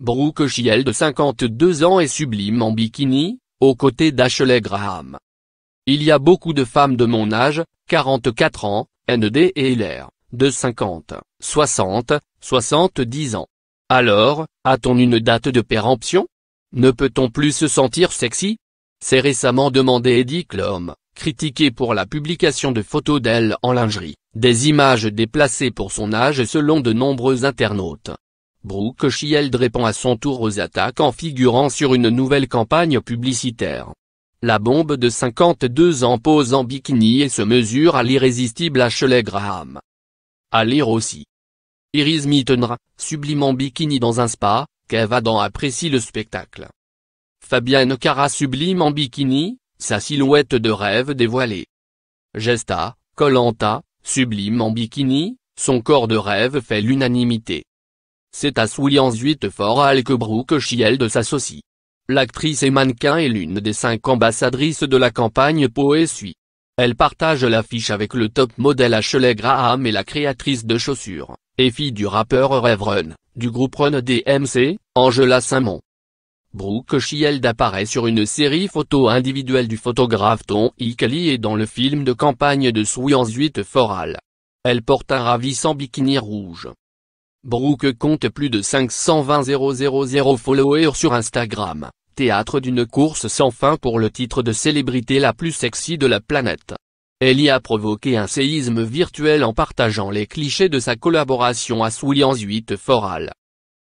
Brooke Shiel de 52 ans est sublime en bikini, aux côtés d'Ashley Graham. Il y a beaucoup de femmes de mon âge, 44 ans, ND et Hilaire, de 50, 60, 70 ans. Alors, a-t-on une date de péremption Ne peut-on plus se sentir sexy C'est récemment demandé Eddie Klum, critiqué pour la publication de photos d'elle en lingerie, des images déplacées pour son âge selon de nombreux internautes. Brooke Shield répond à son tour aux attaques en figurant sur une nouvelle campagne publicitaire. La bombe de 52 ans pose en bikini et se mesure à l'irrésistible Ashley Graham. À lire aussi. Iris Mittenra, sublime en bikini dans un spa, Kev Adam apprécie le spectacle. Fabienne Cara sublime en bikini, sa silhouette de rêve dévoilée. Gesta, Colanta, sublime en bikini, son corps de rêve fait l'unanimité. C'est à Soulians-8 que que Brooke Shield s'associe. L'actrice et mannequin est l'une des cinq ambassadrices de la campagne Poésie. Elle partage l'affiche avec le top modèle Ashley Graham et la créatrice de chaussures, et fille du rappeur Rev du groupe Run DMC, Angela Simon. Brooke Shield apparaît sur une série photo individuelle du photographe Tom Hickley et dans le film de campagne de Souillans 8 Foral. Elle porte un ravissant bikini rouge, Brooke compte plus de 520 000 followers sur Instagram, théâtre d'une course sans fin pour le titre de célébrité la plus sexy de la planète. Elle y a provoqué un séisme virtuel en partageant les clichés de sa collaboration à Soulians 8 Foral.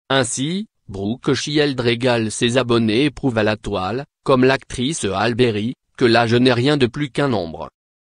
Ainsi, Brooke Shield régale ses abonnés et prouve à la toile, comme l'actrice Alberi, que l'âge n'est rien de plus qu'un nombre.